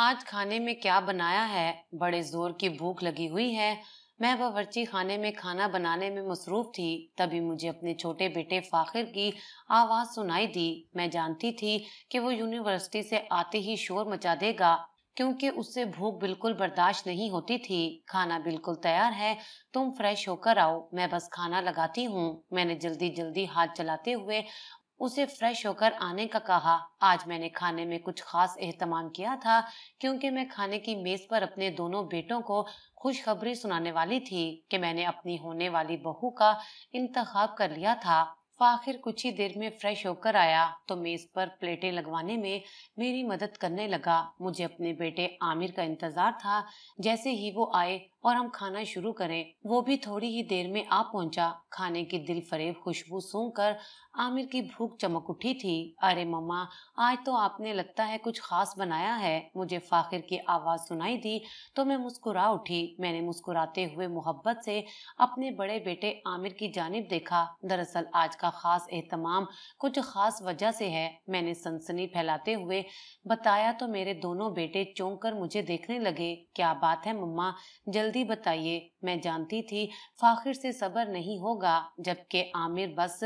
आज खाने में क्या बनाया है बड़े जोर की भूख लगी हुई है मैं बावरची खाने में खाना बनाने में मसरूफ थी तभी मुझे अपने छोटे बेटे फाखिर की आवाज़ सुनाई दी मैं जानती थी कि वो यूनिवर्सिटी से आते ही शोर मचा देगा क्योंकि उससे भूख बिल्कुल बर्दाश्त नहीं होती थी खाना बिल्कुल तैयार है तुम फ्रेश होकर आओ मैं बस खाना लगाती हूँ मैंने जल्दी जल्दी हाथ चलाते हुए उसे फ्रेश होकर आने का कहा आज मैंने खाने में कुछ खास एहतमाम किया था क्योंकि मैं खाने की मेज पर अपने दोनों बेटों को खुशखबरी सुनाने वाली थी कि मैंने अपनी होने वाली बहू का इंतखाब कर लिया था फाखिर तो कुछ ही देर में फ्रेश होकर आया तो मेज पर प्लेटें लगवाने में मेरी मदद करने लगा मुझे अपने बेटे आमिर का इंतजार था जैसे ही वो आए और हम खाना शुरू करें वो भी थोड़ी ही देर में आ पहुंचा खाने की दिल फरेब खुशबू सूंघ कर आमिर की भूख चमक उठी थी अरे मम्मा आज तो आपने लगता है कुछ खास बनाया है मुझे फाखिर की आवाज सुनाई दी तो मैं मुस्कुरा उठी मैंने मुस्कुराते हुए मोहब्बत से अपने बड़े बेटे आमिर की जानब देखा दरअसल आज का का ख़ास एहतमाम कुछ ख़ास वजह से है मैंने सनसनी फैलाते हुए बताया तो मेरे दोनों बेटे चौंक कर मुझे देखने लगे क्या बात है मम्मा जल्दी बताइए मैं जानती थी फाखिर से सबर नहीं होगा जबकि आमिर बस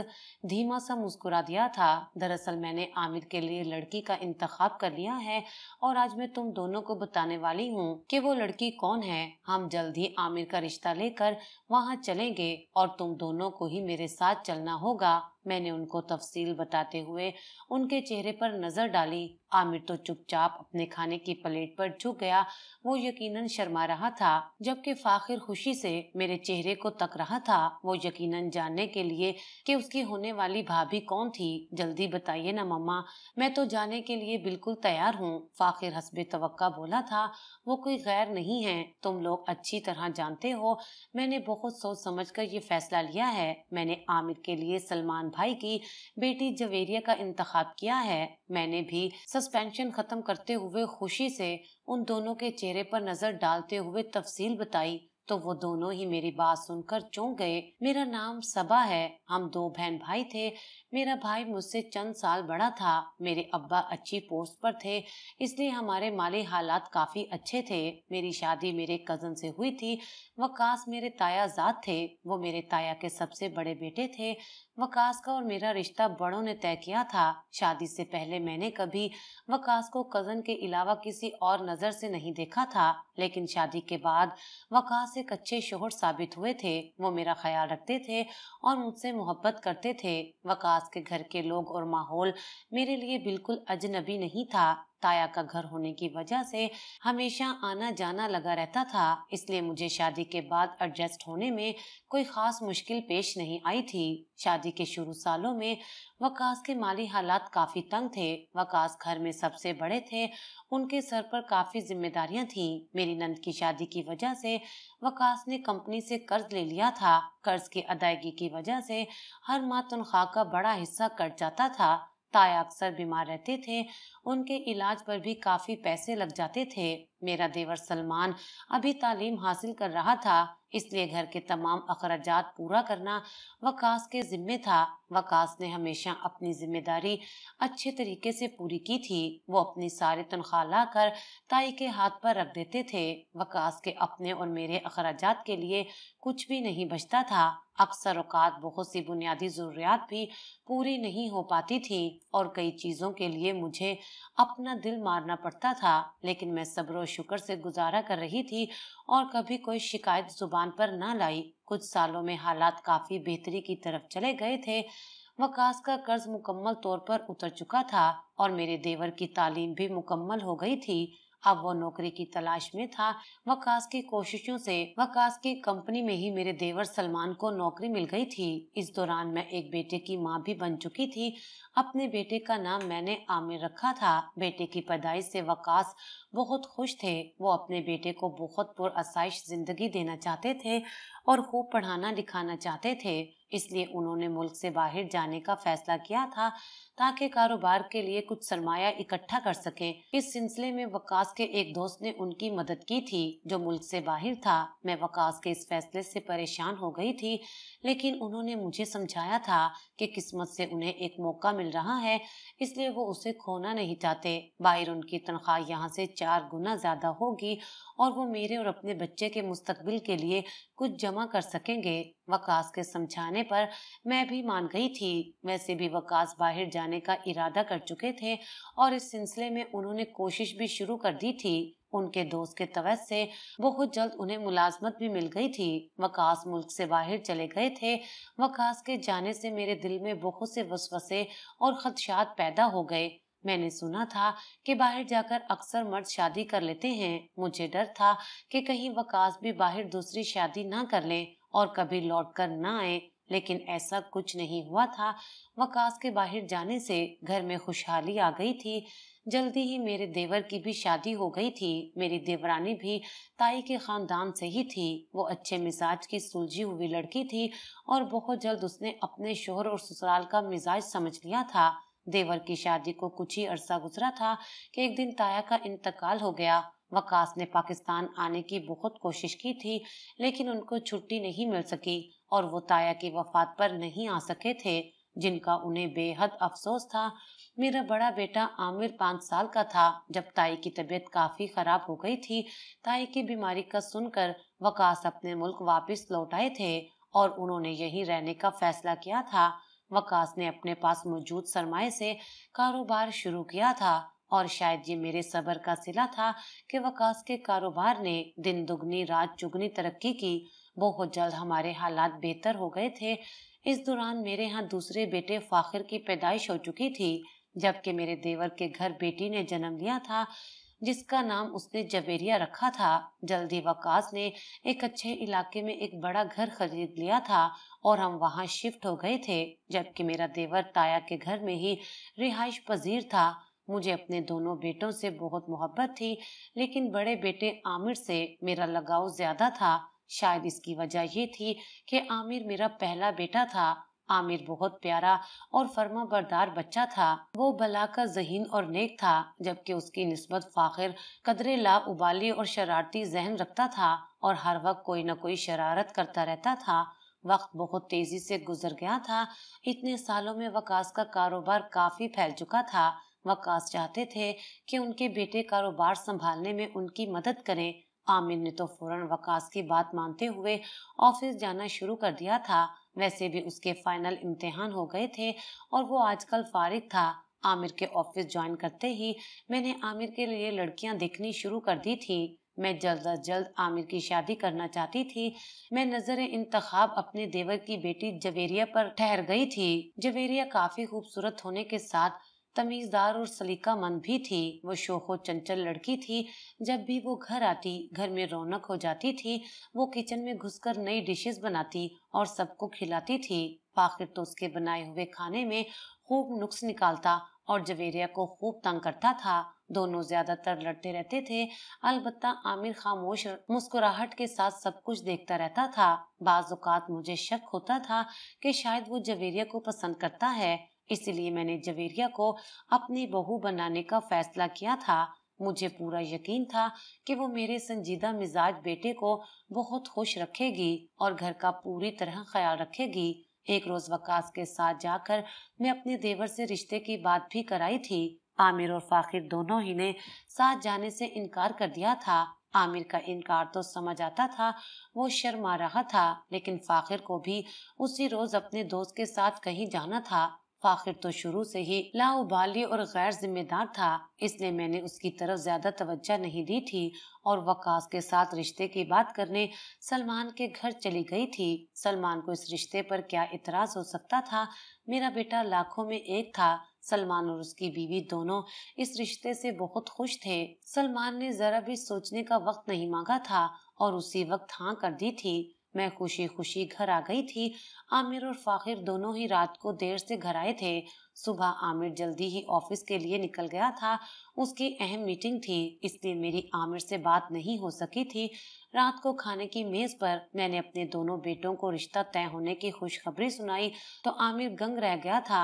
धीमा सा मुस्कुरा दिया था दरअसल मैंने आमिर के लिए लड़की का इंतखाब कर लिया है और आज मैं तुम दोनों को बताने वाली हूँ कि वो लड़की कौन है हम जल्द ही आमिर का रिश्ता लेकर वहाँ चलेंगे और तुम दोनों को ही मेरे साथ चलना होगा 있다. मैंने उनको तफसील बताते हुए उनके चेहरे पर नजर डाली आमिर तो चुपचाप अपने खाने की प्लेट पर झुक गया वो यकीनन शर्मा रहा था जबकि फाखिर खुशी से मेरे चेहरे को तक रहा था वो यकीनन जानने के लिए कि उसकी होने वाली भाभी कौन थी जल्दी बताइए ना मम्मा मैं तो जाने के लिए बिल्कुल तैयार हूँ फाखिर हसब तवक्का बोला था वो कोई गैर नहीं है तुम लोग अच्छी तरह जानते हो मैंने बहुत सोच समझ कर ये फैसला लिया है मैंने आमिर के लिए सलमान भाई की बेटी जवेरिया का इंतखब किया है मैंने भी सस्पेंशन खत्म करते हुए खुशी से उन दोनों के चेहरे पर नजर डालते हुए तफसील बताई तो वो दोनों ही मेरी बात सुनकर चौंक गए मेरा नाम सबा है हम दो बहन भाई थे मेरा भाई मुझसे चंद साल बड़ा था मेरे अब्बा अच्छी पोस्ट पर थे इसलिए हमारे माली हालात काफी अच्छे थे मेरी शादी मेरे कजन से हुई थी वकास मेरे जात थे वो मेरे ताया के सबसे बड़े बेटे थे वकास का और मेरा रिश्ता बड़ों ने तय किया था शादी से पहले मैंने कभी वकास को कजन के अलावा किसी और नजर से नहीं देखा था लेकिन शादी के बाद वकास एक अच्छे शोहर साबित हुए थे वो मेरा ख्याल रखते थे और मुझसे मोहब्बत करते थे वकास के घर के लोग और माहौल मेरे लिए बिल्कुल अजनबी नहीं था ताया का घर होने की वजह से हमेशा आना जाना लगा रहता था इसलिए मुझे शादी के बाद एडजस्ट होने में कोई खास मुश्किल पेश नहीं आई थी शादी के शुरू सालों में वकास के माली हालात काफी तंग थे वकास घर में सबसे बड़े थे उनके सर पर काफी जिम्मेदारियां थी मेरी नंद की शादी की वजह से वकास ने कंपनी से कर्ज ले लिया था कर्ज की अदायगी की वजह से हर माह तनख्वाह का बड़ा हिस्सा कट जाता था ताया अक्सर बीमार रहते थे उनके इलाज पर भी काफी पैसे लग जाते थे मेरा देवर सलमान अभी तालीम हासिल कर रहा था इसलिए घर के तमाम अखराज पूरा करना वकास के जिम्मे था वकास ने हमेशा अपनी जिम्मेदारी अच्छे तरीके से पूरी की थी वो अपनी सारी तनख्वाह ला कर ताई के हाथ पर रख देते थे वकास के अपने और मेरे अखराज के लिए कुछ भी नहीं बचता था अक्सर अवकात बहुत सी बुनियादी ज़रूरियात भी पूरी नहीं हो पाती थी और कई चीज़ों के लिए मुझे अपना दिल मारना पड़ता था लेकिन मैं सब्र शुक्र से गुजारा कर रही थी और कभी कोई शिकायत जुबान पर न लाई कुछ सालों में हालात काफी बेहतरी की तरफ चले गए थे वकास का कर्ज मुकम्मल तौर पर उतर चुका था और मेरे देवर की तालीम भी मुकम्मल हो गई थी अब वो नौकरी की तलाश में था वकास की कोशिशों से वकास की कंपनी में ही मेरे देवर सलमान को नौकरी मिल गई थी इस दौरान मैं एक बेटे की माँ भी बन चुकी थी अपने बेटे का नाम मैंने आमिर रखा था बेटे की पैदाइश से वकास बहुत खुश थे वो अपने बेटे को बहुत पुरसाइश जिंदगी देना चाहते थे और खूब पढ़ाना लिखाना चाहते थे इसलिए उन्होंने मुल्क से बाहर जाने का फैसला किया था ताकि कारोबार के लिए कुछ सरमाया इकट्ठा कर सके इस सिलसिले में वकास के एक दोस्त ने उनकी मदद की थी जो मुल्क से बाहर था मैं वकास के इस फैसले से परेशान हो गई थी लेकिन उन्होंने मुझे समझाया था कि किस्मत से उन्हें एक मौका मिल रहा है इसलिए वो उसे खोना नहीं चाहते बाहर उनकी तनख्वाह यहाँ से चार गुना ज्यादा होगी और वो मेरे और अपने बच्चे के मुस्तबिल के लिए कुछ जमा कर सकेंगे वकास के समझाने पर मैं भी मान गई थी वैसे भी वकास बाहर जाने का इरादा कर चुके थे और इस सिलसिले में उन्होंने कोशिश भी शुरू कर दी थी उनके दोस्त के तवज से बहुत जल्द उन्हें मुलाजमत भी मिल गई थी वकास मुल्क से बाहर चले गए थे वकास के जाने से मेरे दिल में बहुत से वसवसे और खदशात पैदा हो गए मैंने सुना था कि बाहर जाकर अक्सर मर्द शादी कर लेते हैं मुझे डर था कि कहीं वकास भी बाहर दूसरी शादी ना कर ले और कभी लौट कर न आए लेकिन ऐसा कुछ नहीं हुआ था वकास के बाहर जाने से घर में खुशहाली आ गई थी जल्दी ही मेरे देवर की भी शादी हो गई थी मेरी देवरानी भी ताई के खानदान से ही थी वो अच्छे मिजाज की सुलझी हुई लड़की थी और बहुत जल्द उसने अपने शोहर और ससुराल का मिजाज समझ लिया था देवर की शादी को कुछ ही अरसा गुजरा था कि एक दिन ताया का इंतकाल हो गया वकास ने पाकिस्तान आने की बहुत कोशिश की थी लेकिन उनको छुट्टी नहीं मिल सकी और वो ताया की वफात पर नहीं आ सके थे जिनका उन्हें बेहद अफसोस था मेरा बड़ा बेटा आमिर पाँच साल का था जब ताई की तबीयत काफ़ी ख़राब हो गई थी ताई की बीमारी का सुनकर वकास अपने मुल्क वापस लौट आए थे और उन्होंने यहीं रहने का फैसला किया था वकास ने अपने पास मौजूद सरमाए से कारोबार शुरू किया था और शायद ये मेरे सबर का सिला था कि वकास के कारोबार ने दिन दुगनी रात चुगनी तरक्की की बहुत जल्द हमारे हालात बेहतर हो गए थे इस दौरान मेरे यहाँ दूसरे बेटे फाखिर की पैदाइश हो चुकी थी जबकि मेरे देवर के घर बेटी ने जन्म लिया था जिसका नाम उसने जवेरिया रखा था जल्दी वकास ने एक अच्छे इलाके में एक बड़ा घर खरीद लिया था और हम वहाँ शिफ्ट हो गए थे जबकि मेरा देवर ताया के घर में ही रिहाइश पजीर था मुझे अपने दोनों बेटों से बहुत मोहब्बत थी लेकिन बड़े बेटे आमिर से मेरा लगाव ज्यादा था शायद इसकी वजह ये थी कि आमिर मेरा पहला बेटा था आमिर बहुत प्यारा और फर्मा बरदार बच्चा था वो भला का जहीन और नेक था जबकि उसकी नस्बत फाखिर कदरे ला उबाली और शरारती जहन रखता था और हर वक्त कोई न कोई शरारत करता रहता था वक्त बहुत तेजी से गुजर गया था इतने सालों में वकास का कारोबार काफी फैल चुका था वक्कास चाहते थे कि उनके बेटे कारोबार संभालने में उनकी मदद करें आमिर ने तो फौरन वकास की बात मानते हुए ऑफिस जाना शुरू कर दिया था वैसे भी उसके फाइनल इम्तिहान हो गए थे और वो आजकल फारिग था आमिर के ऑफिस ज्वाइन करते ही मैंने आमिर के लिए लड़कियां देखनी शुरू कर दी थी मैं जल्द अज जल्द आमिर की शादी करना चाहती थी मैं नजर इंतखाब अपने देवर की बेटी जवेरिया पर ठहर गई थी जवेरिया काफी खूबसूरत होने के साथ तमीजदार और सलीका मंद भी थी वो शोखो चंचल लड़की थी जब भी वो घर आती घर में रौनक हो जाती थी वो किचन में घुसकर नई डिशेस बनाती और सबको खिलाती थी फाखिर तो उसके बनाए हुए खाने में खूब नुक्स निकालता और जवेरिया को खूब तंग करता था दोनों ज्यादातर लड़ते रहते थे अलबत्ता आमिर खामोश मुस्कुराहट के साथ सब कुछ देखता रहता था बाज़ात मुझे शक होता था कि शायद वो जवेरिया को पसंद करता है इसलिए मैंने जवेरिया को अपनी बहू बनाने का फैसला किया था मुझे पूरा यकीन था कि वो मेरे संजीदा मिजाज बेटे को बहुत खुश रखेगी और घर का पूरी तरह ख्याल रखेगी एक रोज वकास के साथ जाकर मैं अपने देवर से रिश्ते की बात भी कराई थी आमिर और फाखिर दोनों ही ने साथ जाने से इनकार कर दिया था आमिर का इनकार तो समझ आता था वो शर्मा रहा था लेकिन फाखिर को भी उसी रोज अपने दोस्त के साथ कहीं जाना था फाखिर तो शुरू से ही लाउबाली और गैर जिम्मेदार था इसलिए मैंने उसकी तरफ ज्यादा तवज्जा नहीं दी थी और वकास के साथ रिश्ते की बात करने सलमान के घर चली गई थी सलमान को इस रिश्ते पर क्या इतराज हो सकता था मेरा बेटा लाखों में एक था सलमान और उसकी बीवी दोनों इस रिश्ते से बहुत खुश थे सलमान ने जरा भी सोचने का वक्त नहीं मांगा था और उसी वक्त हाँ कर दी थी मैं खुशी खुशी घर आ गई थी आमिर और फाखिर दोनों ही रात को देर से घर आए थे सुबह आमिर जल्दी ही ऑफिस के लिए निकल गया था उसकी अहम मीटिंग थी इसलिए मेरी आमिर से बात नहीं हो सकी थी रात को खाने की मेज पर मैंने अपने दोनों बेटों को रिश्ता तय होने की खुशखबरी सुनाई तो आमिर गंग रह गया था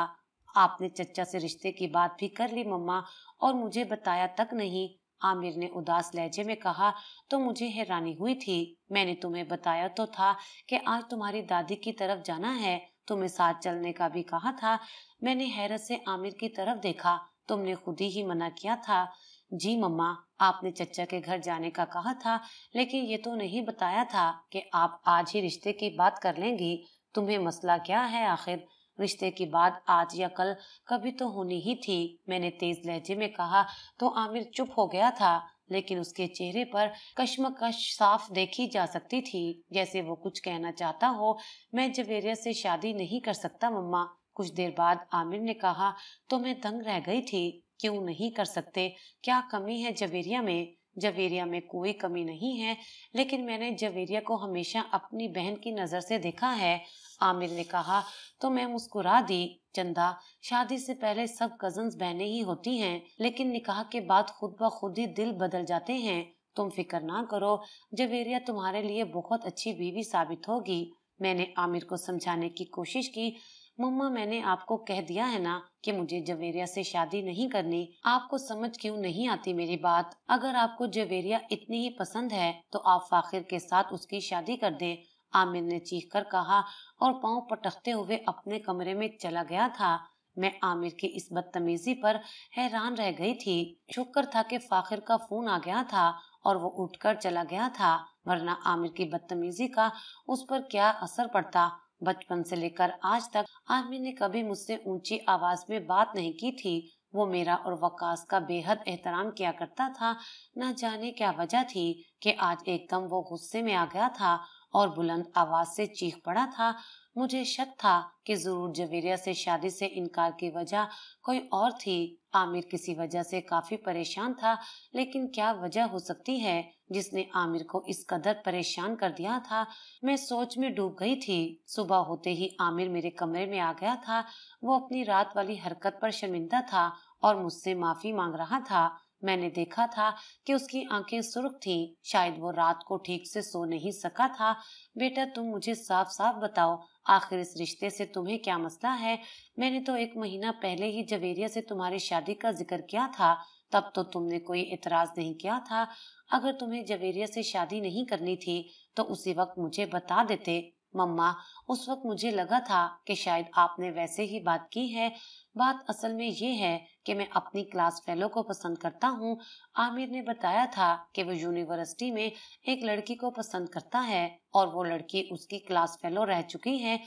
आपने चचा से रिश्ते की बात भी कर ली मम्मा और मुझे बताया तक नहीं आमिर ने उदास लहजे में कहा तो मुझे हैरानी हुई थी मैंने तुम्हें बताया तो था कि आज तुम्हारी दादी की तरफ जाना है तुम्हें साथ चलने का भी कहा था मैंने हैरत से आमिर की तरफ देखा तुमने खुद ही मना किया था जी मम्मा आपने चचा के घर जाने का कहा था लेकिन ये तो नहीं बताया था कि आप आज ही रिश्ते की बात कर लेंगी तुम्हें मसला क्या है आखिर रिश्ते की बात आज या कल कभी तो होनी ही थी मैंने तेज लहजे में कहा तो आमिर चुप हो गया था लेकिन उसके चेहरे पर कश्मकश साफ देखी जा सकती थी जैसे वो कुछ कहना चाहता हो मैं जवेरिया से शादी नहीं कर सकता मम्मा कुछ देर बाद आमिर ने कहा तो मैं दंग रह गई थी क्यों नहीं कर सकते क्या कमी है जवेरिया में जवेरिया में कोई कमी नहीं है लेकिन मैंने जवेरिया को हमेशा अपनी बहन की नज़र से देखा है आमिर ने कहा तो मैं मुस्कुरा दी चंदा शादी से पहले सब कजन बहने ही होती हैं लेकिन निकाह के बाद खुद ब खुद ही दिल बदल जाते हैं तुम फिक्र ना करो जवेरिया तुम्हारे लिए बहुत अच्छी बीवी साबित होगी मैंने आमिर को समझाने की कोशिश की मम्मा मैंने आपको कह दिया है ना कि मुझे जवेरिया से शादी नहीं करनी आपको समझ क्यों नहीं आती मेरी बात अगर आपको जवेरिया इतनी ही पसंद है तो आप फाखिर के साथ उसकी शादी कर दें आमिर ने चीख कर कहा और पांव पटकते हुए अपने कमरे में चला गया था मैं आमिर की इस बदतमीजी पर हैरान रह गई थी शुक्र था कि फाखिर का फोन आ गया था और वो उठकर चला गया था वरना आमिर की बदतमीजी का उस पर क्या असर पड़ता बचपन से लेकर आज तक आमिर ने कभी मुझसे ऊंची आवाज में बात नहीं की थी वो मेरा और वकास का बेहद एहतराम किया करता था न जाने क्या वजह थी कि आज एकदम वो गुस्से में आ गया था और बुलंद आवाज से चीख पड़ा था मुझे शक था कि जरूर जवेरिया से शादी से इनकार की वजह कोई और थी आमिर किसी वजह से काफी परेशान था लेकिन क्या वजह हो सकती है जिसने आमिर को इस कदर परेशान कर दिया था मैं सोच में डूब गई थी सुबह होते ही आमिर मेरे कमरे में आ गया था वो अपनी रात वाली हरकत पर शर्मिंदा था और मुझसे माफी मांग रहा था मैंने देखा था कि उसकी आंखें सुर्ख थीं। शायद वो रात को ठीक से सो नहीं सका था बेटा तुम मुझे साफ साफ बताओ आखिर इस रिश्ते से तुम्हें क्या मसला है मैंने तो एक महीना पहले ही जवेरिया से तुम्हारी शादी का जिक्र किया था तब तो तुमने कोई इतराज नहीं किया था अगर तुम्हें जवेरिया से शादी नहीं करनी थी तो उसी वक्त मुझे बता देते मम्मा उस वक्त मुझे लगा था कि शायद आपने वैसे ही बात की है बात असल में ये है कि मैं अपनी क्लास फेलो को पसंद करता हूँ आमिर ने बताया था कि वो यूनिवर्सिटी में एक लड़की को पसंद करता है और वो लड़की उसकी क्लास फेलो रह चुकी है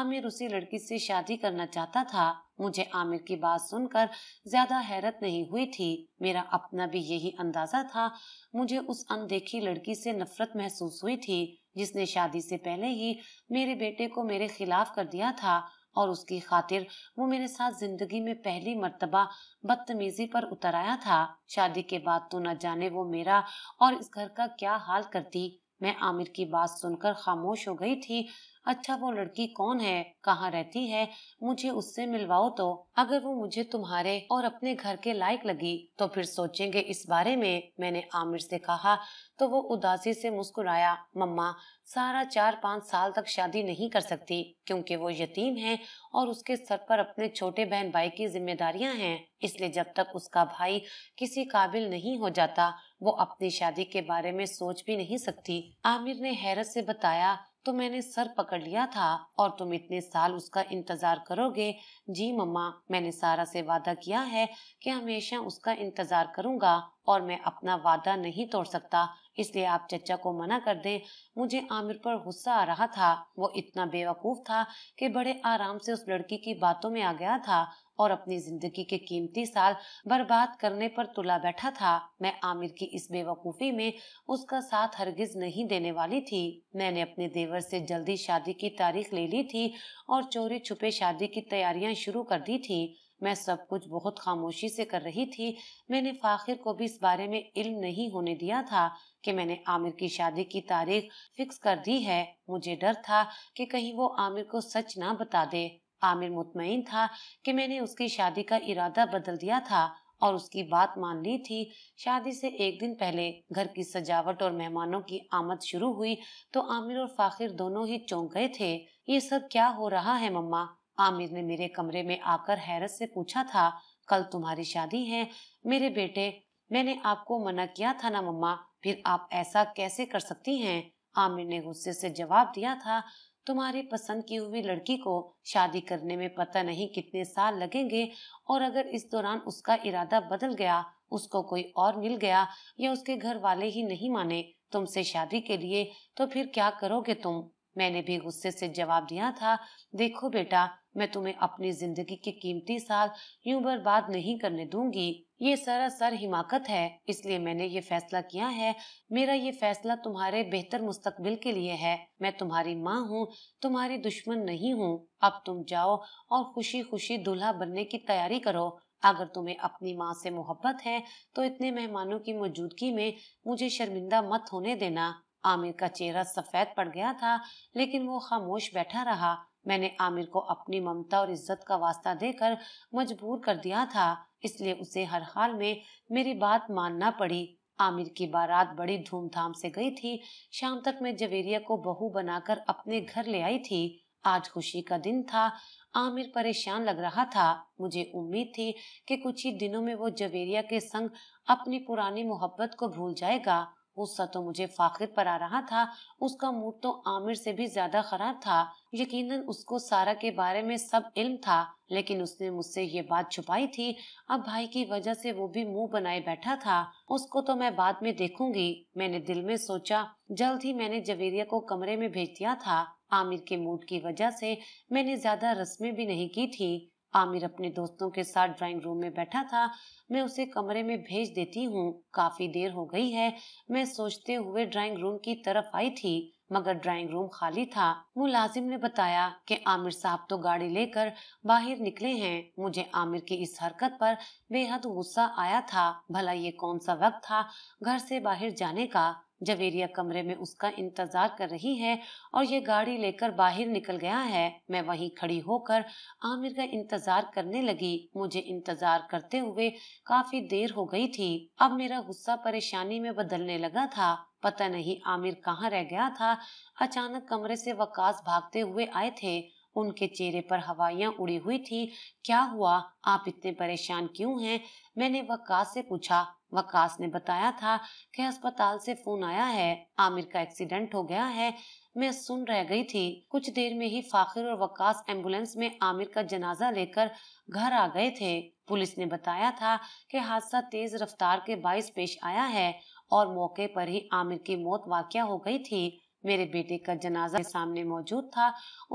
आमिर उसी लड़की से शादी करना चाहता था मुझे आमिर की बात सुनकर ज्यादा हैरत नहीं हुई थी मेरा अपना भी यही अंदाजा था मुझे उस अनदेखी लड़की से नफरत महसूस हुई थी जिसने शादी से पहले ही मेरे बेटे को मेरे खिलाफ कर दिया था और उसकी खातिर वो मेरे साथ जिंदगी में पहली मर्तबा बदतमीजी पर उतर आया था शादी के बाद तो न जाने वो मेरा और इस घर का क्या हाल करती मैं आमिर की बात सुनकर खामोश हो गई थी अच्छा वो लड़की कौन है कहाँ रहती है मुझे उससे मिलवाओ तो अगर वो मुझे तुम्हारे और अपने घर के लायक लगी तो फिर सोचेंगे इस बारे में मैंने आमिर से कहा तो वो उदासी से मुस्कुराया मम्मा सारा चार पाँच साल तक शादी नहीं कर सकती क्योंकि वो यतीम है और उसके सर पर अपने छोटे बहन भाई की जिम्मेदारियां हैं इसलिए जब तक उसका भाई किसी काबिल नहीं हो जाता वो अपनी शादी के बारे में सोच भी नहीं सकती आमिर ने हैरत से बताया तो मैंने सर पकड़ लिया था और तुम इतने साल उसका इंतजार करोगे जी मम्मा मैंने सारा से वादा किया है कि हमेशा उसका इंतजार करूंगा और मैं अपना वादा नहीं तोड़ सकता इसलिए आप चचा को मना कर दें मुझे आमिर पर गुस्सा आ रहा था वो इतना बेवकूफ था कि बड़े आराम से उस लड़की की बातों में आ गया था और अपनी जिंदगी के कीमती साल बर्बाद करने पर तुला बैठा था मैं आमिर की इस बेवकूफ़ी में उसका साथ हरगिज नहीं देने वाली थी मैंने अपने देवर से जल्दी शादी की तारीख ले ली थी और चोरी छुपे शादी की तैयारियां शुरू कर दी थी मैं सब कुछ बहुत खामोशी से कर रही थी मैंने फाखिर को भी इस बारे में इल्म नहीं होने दिया था कि मैंने आमिर की शादी की तारीख फिक्स कर दी है मुझे डर था कि कहीं वो आमिर को सच ना बता दे आमिर मुतमिन था कि मैंने उसकी शादी का इरादा बदल दिया था और उसकी बात मान ली थी शादी से एक दिन पहले घर की सजावट और मेहमानों की आमद शुरू हुई तो आमिर और फाखिर दोनों ही चौंक गए थे ये सब क्या हो रहा है मम्मा आमिर ने मेरे कमरे में आकर हैरत से पूछा था कल तुम्हारी शादी है मेरे बेटे मैंने आपको मना किया था ना मम्मा फिर आप ऐसा कैसे कर सकती हैं आमिर ने गुस्से से जवाब दिया था तुम्हारी पसंद की हुई लड़की को शादी करने में पता नहीं कितने साल लगेंगे और अगर इस दौरान उसका इरादा बदल गया उसको कोई और मिल गया या उसके घर वाले ही नहीं माने तुमसे शादी के लिए तो फिर क्या करोगे तुम मैंने भी गुस्से से जवाब दिया था देखो बेटा मैं तुम्हें अपनी जिंदगी के कीमती साल यूं बर्बाद नहीं करने दूंगी ये सरासर हिमाकत है इसलिए मैंने ये फैसला किया है मेरा ये फैसला तुम्हारे बेहतर मुस्तकबिल के लिए है मैं तुम्हारी माँ हूँ तुम्हारी दुश्मन नहीं हूँ अब तुम जाओ और खुशी खुशी दूल्हा बनने की तैयारी करो अगर तुम्हें अपनी माँ से मोहब्बत है तो इतने मेहमानों की मौजूदगी में मुझे शर्मिंदा मत होने देना आमिर का चेहरा सफेद पड़ गया था लेकिन वो खामोश बैठा रहा मैंने आमिर को अपनी ममता और इज्जत का वास्ता देकर मजबूर कर दिया था इसलिए उसे हर हाल में मेरी बात मानना पड़ी आमिर की बारात बड़ी धूमधाम से गई थी शाम तक मैं जवेरिया को बहू बनाकर अपने घर ले आई थी आज खुशी का दिन था आमिर परेशान लग रहा था मुझे उम्मीद थी कि कुछ ही दिनों में वो जवेरिया के संग अपनी पुरानी मोहब्बत को भूल जाएगा गुस्सा तो मुझे फाखिर पर आ रहा था उसका मूड तो आमिर से भी ज्यादा खराब था यकीनन उसको सारा के बारे में सब इल्म था लेकिन उसने मुझसे ये बात छुपाई थी अब भाई की वजह से वो भी मुंह बनाए बैठा था उसको तो मैं बाद में देखूंगी मैंने दिल में सोचा जल्द ही मैंने जवेरिया को कमरे में भेज दिया था आमिर के मूड की वजह से मैंने ज्यादा रस्में भी नहीं की थी आमिर अपने दोस्तों के साथ ड्राइंग रूम में बैठा था मैं उसे कमरे में भेज देती हूँ काफी देर हो गई है मैं सोचते हुए ड्राइंग रूम की तरफ आई थी मगर ड्राइंग रूम खाली था मुलाजिम ने बताया कि आमिर साहब तो गाड़ी लेकर बाहर निकले हैं मुझे आमिर की इस हरकत पर बेहद गुस्सा आया था भला ये कौन सा वक्त था घर से बाहर जाने का जवेरिया कमरे में उसका इंतजार कर रही है और ये गाड़ी लेकर बाहर निकल गया है मैं वहीं खड़ी होकर आमिर का इंतजार करने लगी मुझे इंतजार करते हुए काफी देर हो गई थी अब मेरा गुस्सा परेशानी में बदलने लगा था पता नहीं आमिर कहाँ रह गया था अचानक कमरे से वकास भागते हुए आए थे उनके चेहरे पर हवाइयां उड़ी हुई थी क्या हुआ आप इतने परेशान क्यों हैं मैंने वकास से पूछा वकास ने बताया था कि अस्पताल से फोन आया है आमिर का एक्सीडेंट हो गया है मैं सुन रह गई थी कुछ देर में ही फाखिर और वकास एम्बुलेंस में आमिर का जनाजा लेकर घर आ गए थे पुलिस ने बताया था कि हादसा तेज रफ्तार के बायस पेश आया है और मौके पर ही आमिर की मौत वाक्य हो गई थी मेरे बेटे का जनाजा सामने मौजूद था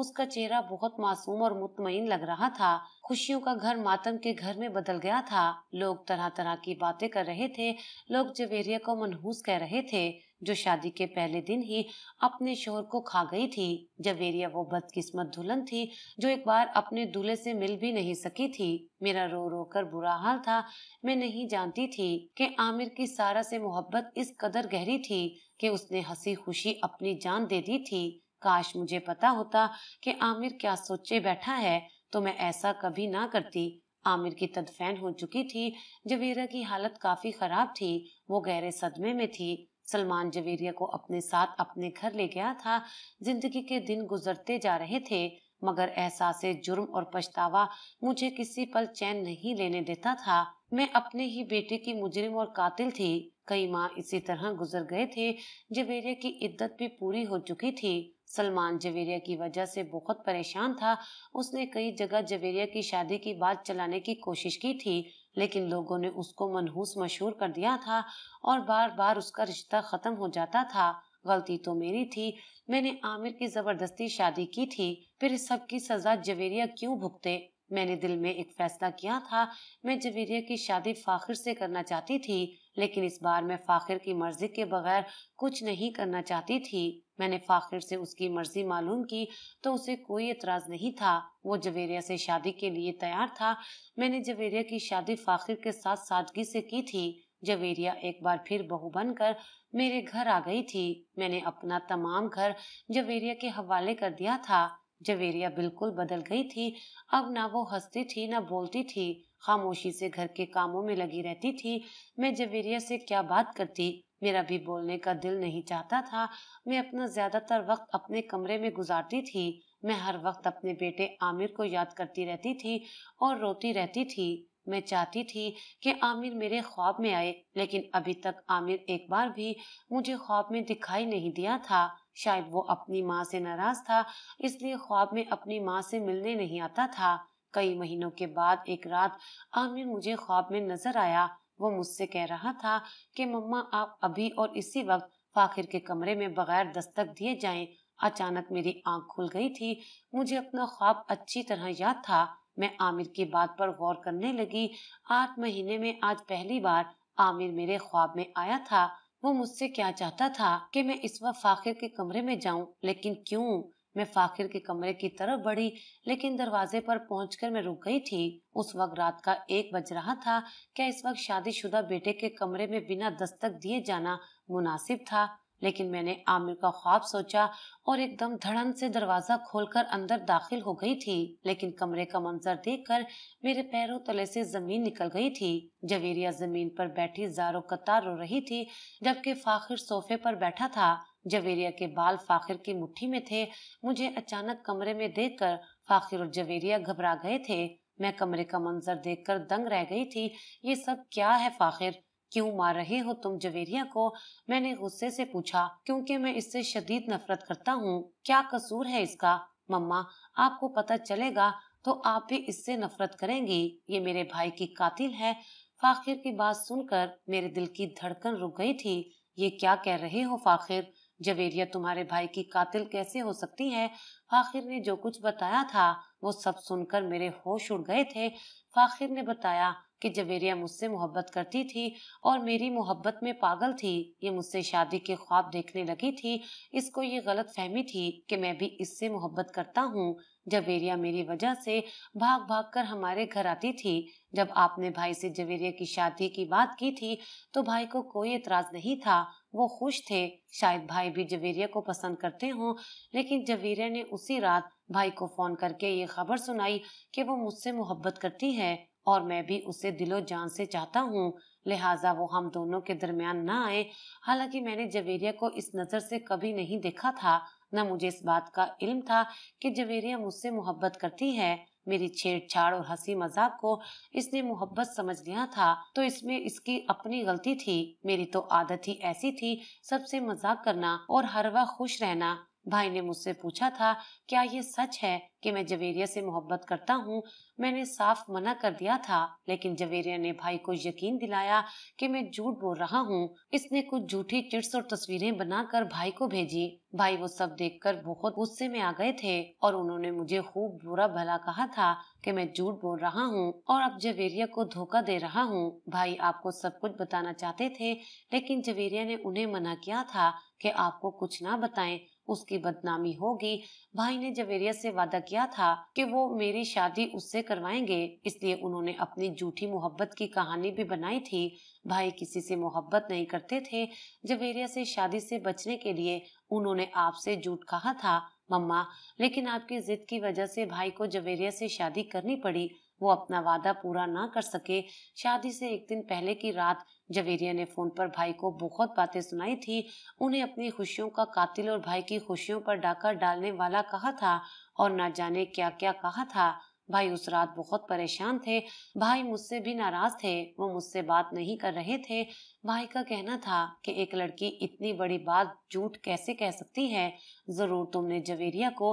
उसका चेहरा बहुत मासूम और मुतमिन लग रहा था खुशियों का घर मातम के घर में बदल गया था लोग तरह तरह की बातें कर रहे थे लोग जवेरिया को मनहूस कह रहे थे जो शादी के पहले दिन ही अपने शोहर को खा गई थी जवेरिया वो बदकिस्मत दुल्हन थी जो एक बार अपने दूल्हे से मिल भी नहीं सकी थी मेरा रो रो कर बुरा हाल था मैं नहीं जानती थी कि आमिर की सारा से मोहब्बत इस कदर गहरी थी कि उसने हंसी खुशी अपनी जान दे दी थी काश मुझे पता होता कि आमिर क्या सोचे बैठा है तो मैं ऐसा कभी ना करती आमिर की तदफैन हो चुकी थी जवेरा की हालत काफी खराब थी वो गहरे सदमे में थी सलमान जवेरिया को अपने साथ अपने घर ले गया था जिंदगी के दिन गुजरते जा रहे थे मगर एहसास जुर्म और पछतावा मुझे किसी पल चैन नहीं लेने देता था मैं अपने ही बेटे की मुजरिम और कातिल थी कई माह इसी तरह गुजर गए थे जवेरिया की इद्दत भी पूरी हो चुकी थी सलमान जवेरिया की वजह से बहुत परेशान था उसने कई जगह जवेरिया की शादी की बात चलाने की कोशिश की थी लेकिन लोगों ने उसको मनहूस मशहूर कर दिया था और बार बार उसका रिश्ता खत्म हो जाता था गलती तो मेरी थी मैंने आमिर की जबरदस्ती शादी की थी फिर इस सब की सजा जवेरिया क्यों भुगते मैंने दिल में एक फैसला किया था मैं जवेरिया की शादी फाखिर से करना चाहती थी लेकिन इस बार मैं फाखिर की मर्जी के बगैर कुछ नहीं करना चाहती थी मैंने फाखिर से उसकी मर्जी मालूम की तो उसे कोई एतराज नहीं था वो जवेरिया से शादी के लिए तैयार था मैंने जवेरिया की शादी फाखिर के साथ सादगी से की थी जवेरिया एक बार फिर बहू बनकर मेरे घर आ गई थी मैंने अपना तमाम घर जवेरिया के हवाले कर दिया था जवेरिया बिल्कुल बदल गई थी अब ना वो हंसती थी ना बोलती थी खामोशी से घर के कामों में लगी रहती थी मैं जवेरिया से क्या बात करती मेरा भी बोलने का दिल नहीं चाहता था मैं अपना ज्यादातर वक्त अपने कमरे में गुजारती थी मैं हर वक्त अपने बेटे आमिर को याद करती रहती थी और रोती रहती थी मैं चाहती थी कि आमिर मेरे ख्वाब में आए लेकिन अभी तक आमिर एक बार भी मुझे ख्वाब में दिखाई नहीं दिया था शायद वो अपनी माँ से नाराज था इसलिए ख्वाब में अपनी माँ से मिलने नहीं आता था कई महीनों के बाद एक रात आमिर मुझे ख्वाब में नजर आया वो मुझसे कह रहा था कि मम्मा आप अभी और इसी वक्त फाखिर के कमरे में बगैर दस्तक दिए जाएं अचानक मेरी आंख खुल गई थी मुझे अपना ख्वाब अच्छी तरह याद था मैं आमिर की बात पर गौर करने लगी आठ महीने में आज पहली बार आमिर मेरे ख्वाब में आया था वो मुझसे क्या चाहता था कि मैं इस वक्त फाखिर के कमरे में जाऊं लेकिन क्यों मैं फाखिर के कमरे की तरफ बढ़ी लेकिन दरवाजे पर पहुंचकर मैं रुक गई थी उस वक्त रात का एक बज रहा था क्या इस वक्त शादीशुदा बेटे के कमरे में बिना दस्तक दिए जाना मुनासिब था लेकिन मैंने आमिर का ख्वाब सोचा और एकदम धड़न से दरवाजा खोलकर अंदर दाखिल हो गई थी लेकिन कमरे का मंजर देखकर मेरे पैरों तले से जमीन निकल गई थी जवेरिया जमीन पर बैठी जारो कतार रो रही थी जबकि फाखिर सोफे पर बैठा था जवेरिया के बाल फाखिर की मुट्ठी में थे मुझे अचानक कमरे में देखकर फाखिर और जवेरिया घबरा गए थे मैं कमरे का मंजर देखकर दंग रह गई थी ये सब क्या है फाखिर क्यों मार रहे हो तुम जवेरिया को मैंने गुस्से से पूछा क्योंकि मैं इससे शदीद नफरत करता हूँ क्या कसूर है इसका मम्मा आपको पता चलेगा तो आप भी इससे नफरत करेंगी ये मेरे भाई की कातिल है फाखिर की बात सुनकर मेरे दिल की धड़कन रुक गई थी ये क्या कह रहे हो फाखिर जवेरिया तुम्हारे भाई की कातिल कैसे हो सकती है फाखिर ने जो कुछ बताया था वो सब सुनकर मेरे होश उड़ गए थे फाखिर ने बताया कि जवेरिया मुझसे मोहब्बत करती थी और मेरी मोहब्बत में पागल थी ये मुझसे शादी के ख्वाब देखने लगी थी इसको ये गलत फहमी थी कि मैं भी इससे मोहब्बत करता हूँ जवेरिया मेरी वजह से भाग भाग कर हमारे घर आती थी जब आपने भाई से जवेरिया की शादी की बात की थी तो भाई को कोई एतराज नहीं था वो खुश थे शायद भाई भी जवेरिया को पसंद करते हों लेकिन जवेरिया ने उसी रात भाई को फोन करके ये खबर सुनाई कि वो मुझसे मोहब्बत करती है और मैं भी उसे दिलो जान से चाहता हूँ लिहाजा वो हम दोनों के दरमियान न आए हालांकि मैंने जवेरिया को इस नज़र से कभी नहीं देखा था न मुझे इस बात का इल्म था कि जवेरिया मुझसे मोहब्बत करती है मेरी छेड़छाड़ और हंसी मजाक को इसने मोहब्बत समझ लिया था तो इसमें इसकी अपनी गलती थी मेरी तो आदत ही ऐसी थी सबसे मजाक करना और हर वक्त खुश रहना भाई ने मुझसे पूछा था क्या ये सच है कि मैं जवेरिया से मोहब्बत करता हूँ मैंने साफ मना कर दिया था लेकिन जवेरिया ने भाई को यकीन दिलाया कि मैं झूठ बोल रहा हूँ इसने कुछ झूठी चिट्स और तस्वीरें बनाकर भाई को भेजी भाई वो सब देखकर बहुत गुस्से में आ गए थे और उन्होंने मुझे खूब बुरा भला कहा था कि मैं झूठ बोल रहा हूँ और अब जवेरिया को धोखा दे रहा हूँ भाई आपको सब कुछ बताना चाहते थे लेकिन जवेरिया ने उन्हें मना किया था कि आपको कुछ ना बताएं उसकी बदनामी होगी भाई ने जवेरिया से वादा किया था कि वो मेरी शादी उससे करवाएंगे इसलिए उन्होंने अपनी झूठी मोहब्बत की कहानी भी बनाई थी भाई किसी से मोहब्बत नहीं करते थे जवेरिया से शादी से बचने के लिए उन्होंने आपसे झूठ कहा था मम्मा लेकिन आपकी जिद की वजह से भाई को जवेरिया से शादी करनी पड़ी वो अपना वादा पूरा ना कर सके शादी से एक दिन पहले की रात जवेरिया ने फोन पर भाई को बहुत बातें सुनाई थी उन्हें अपनी खुशियों का कातिल और भाई की खुशियों पर डाका डालने वाला कहा था और न जाने क्या क्या कहा था भाई उस रात बहुत परेशान थे भाई मुझसे भी नाराज थे वो मुझसे बात नहीं कर रहे थे भाई का कहना था कि एक लड़की इतनी बड़ी बात झूठ कैसे कह सकती है जरूर तुमने जवेरिया को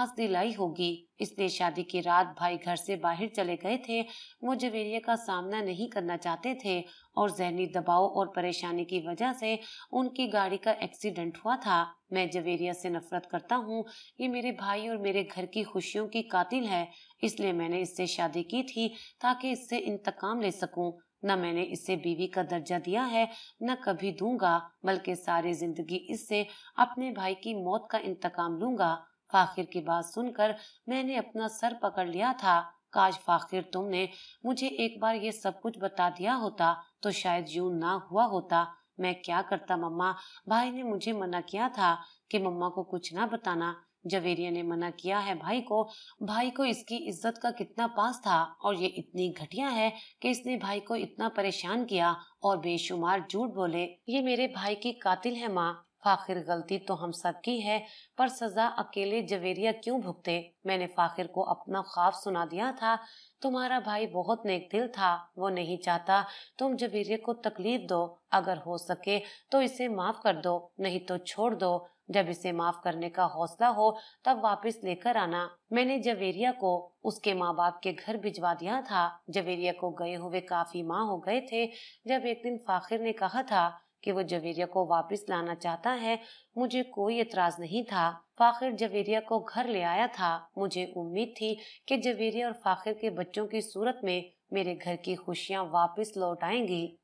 आस दिलाई होगी इसलिए शादी की रात भाई घर से बाहर चले गए थे वो जवेरिया का सामना नहीं करना चाहते थे और जहनी दबाव और परेशानी की वजह से उनकी गाड़ी का एक्सीडेंट हुआ था मैं जवेरिया से नफरत करता हूँ ये मेरे भाई और मेरे घर की खुशियों की कातिल है इसलिए मैंने इससे शादी की थी ताकि इससे इंतकाम ले सकूं न मैंने इसे बीवी का दर्जा दिया है न कभी दूंगा बल्कि सारी जिंदगी इससे अपने भाई की मौत का इंतकाम लूंगा फाखिर की बात सुनकर मैंने अपना सर पकड़ लिया था काश फाखिर तुमने मुझे एक बार ये सब कुछ बता दिया होता तो शायद यूं ना हुआ होता मैं क्या करता मम्मा भाई ने मुझे मना किया था कि मम्मा को कुछ ना बताना जवेरिया ने मना किया है भाई को भाई को इसकी इज्जत का कितना पास था और ये इतनी घटिया है कि इसने भाई को इतना परेशान किया और बेशुमार झूठ बोले ये मेरे भाई की कातिल है माँ फाखिर गलती तो हम सब की है पर सजा अकेले जवेरिया क्यों भुगते मैंने फाखिर को अपना ख्वाब सुना दिया था तुम्हारा भाई बहुत नेक दिल था वो नहीं चाहता तुम जवेरिया को तकलीफ दो अगर हो सके तो इसे माफ कर दो नहीं तो छोड़ दो जब इसे माफ करने का हौसला हो तब वापस लेकर आना मैंने जवेरिया को उसके माँ बाप के घर भिजवा दिया था जवेरिया को गए हुए काफी माह हो गए थे जब एक दिन फाखिर ने कहा था कि वो जवेरिया को वापस लाना चाहता है मुझे कोई एतराज नहीं था फाखिर जवेरिया को घर ले आया था मुझे उम्मीद थी कि जवेरिया और फाखिर के बच्चों की सूरत में मेरे घर की खुशियाँ वापस लौट आएंगी